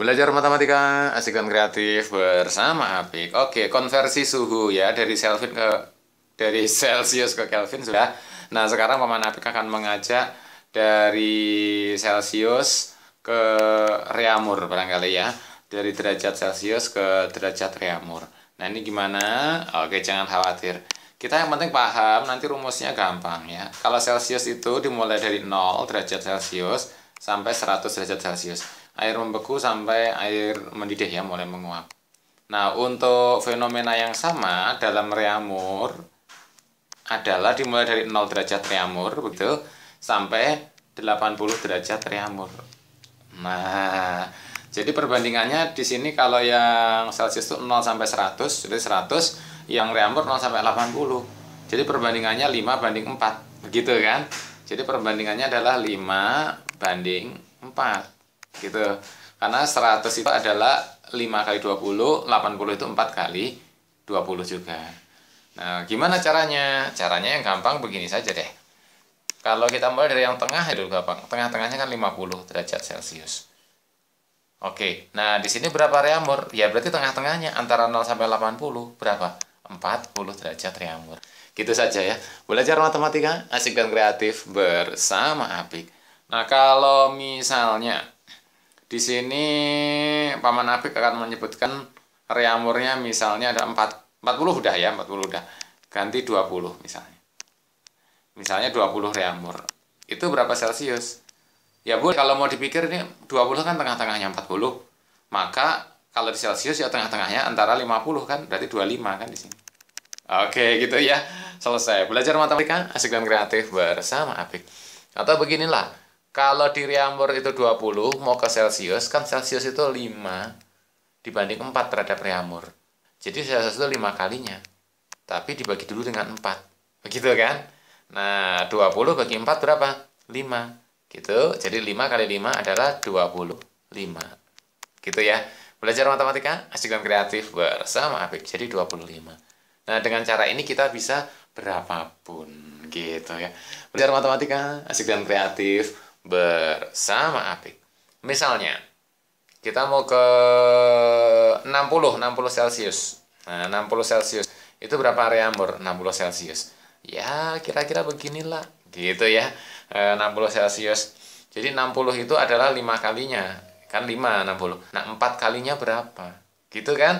Belajar matematika asik dan kreatif bersama Apik. Oke, konversi suhu ya dari Kelvin ke dari Celsius ke Kelvin sudah. Nah, sekarang paman Apik akan mengajak dari Celsius ke Reamur barangkali ya. Dari derajat Celsius ke derajat Reamur. Nah, ini gimana? Oke, jangan khawatir. Kita yang penting paham, nanti rumusnya gampang ya. Kalau Celsius itu dimulai dari 0 derajat Celsius sampai 100 derajat Celsius air membeku sampai air mendidih ya mulai menguap. Nah, untuk fenomena yang sama dalam reamur adalah dimulai dari 0 derajat reamur begitu sampai 80 derajat reamur. Nah, jadi perbandingannya di sini kalau yang Celsius itu 0 sampai 100, jadi 100, yang reamur 0 sampai 80. Jadi perbandingannya 5 banding 4, begitu kan? Jadi perbandingannya adalah 5 banding 4 gitu karena 100 itu adalah 5 kali 20 80 itu 4 kali 20 juga nah gimana caranya caranya yang gampang begini saja deh kalau kita mulai dari yang tengah itu gampang tengah-tengahnya kan 50 derajat celcius Oke, nah di sini berapa reamur? Ya berarti tengah-tengahnya antara 0 sampai 80 berapa? 40 derajat reamur. Gitu saja ya. Belajar matematika asik dan kreatif bersama Apik. Nah, kalau misalnya di sini Paman Apik akan menyebutkan reamurnya misalnya ada 4, 40 udah ya, 40 udah. Ganti 20 misalnya. Misalnya 20 reamur. Itu berapa Celcius? Ya Bu, kalau mau dipikir ini 20 kan tengah-tengahnya 40. Maka kalau di Celcius ya tengah-tengahnya antara 50 kan, berarti 25 kan di sini. Oke, gitu ya. Selesai. Belajar matematika asik dan kreatif bersama Apik. Atau beginilah kalau di Riamur itu 20, mau ke Celcius, kan Celcius itu 5 dibanding 4 terhadap Riamur. Jadi Celcius itu 5 kalinya. Tapi dibagi dulu dengan 4. Begitu kan? Nah, 20 bagi 4 berapa? 5. Gitu. Jadi 5 kali 5 adalah 25. Gitu ya. Belajar matematika, asik dan kreatif bersama Apik. Jadi 25. Nah, dengan cara ini kita bisa berapapun gitu ya. Belajar matematika, asik dan kreatif bersama api. Misalnya, kita mau ke 60, 60 Celcius. Nah, 60 Celcius. Itu berapa area ambur? 60 Celcius. Ya, kira-kira beginilah. Gitu ya, 60 eh, Celcius. Jadi 60 itu adalah 5 kalinya. Kan 5, 60. Nah, 4 kalinya berapa? Gitu kan?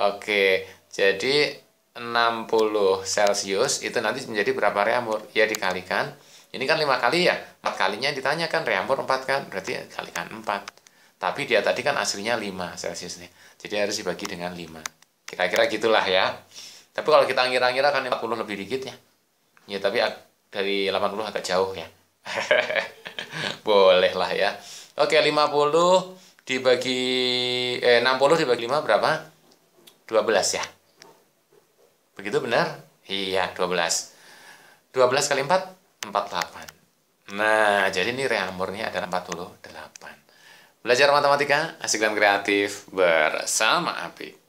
Oke, jadi 60 Celcius itu nanti menjadi berapa area ambur? Ya, dikalikan ini kan lima kali ya, empat kalinya ditanyakan reamur empat kan, berarti kalikan empat. Tapi dia tadi kan aslinya lima celsiusnya, jadi harus dibagi dengan lima. Kira-kira gitulah ya. Tapi kalau kita ngira-ngira kan puluh lebih dikit ya. Ya tapi dari puluh agak jauh ya. Boleh lah ya. Oke lima puluh dibagi eh, puluh dibagi lima berapa? Dua belas ya. Begitu benar? Iya dua belas. Dua belas kali empat. 48. Nah, jadi ini reamurnya adalah 48. Belajar matematika, asik dan kreatif bersama Api.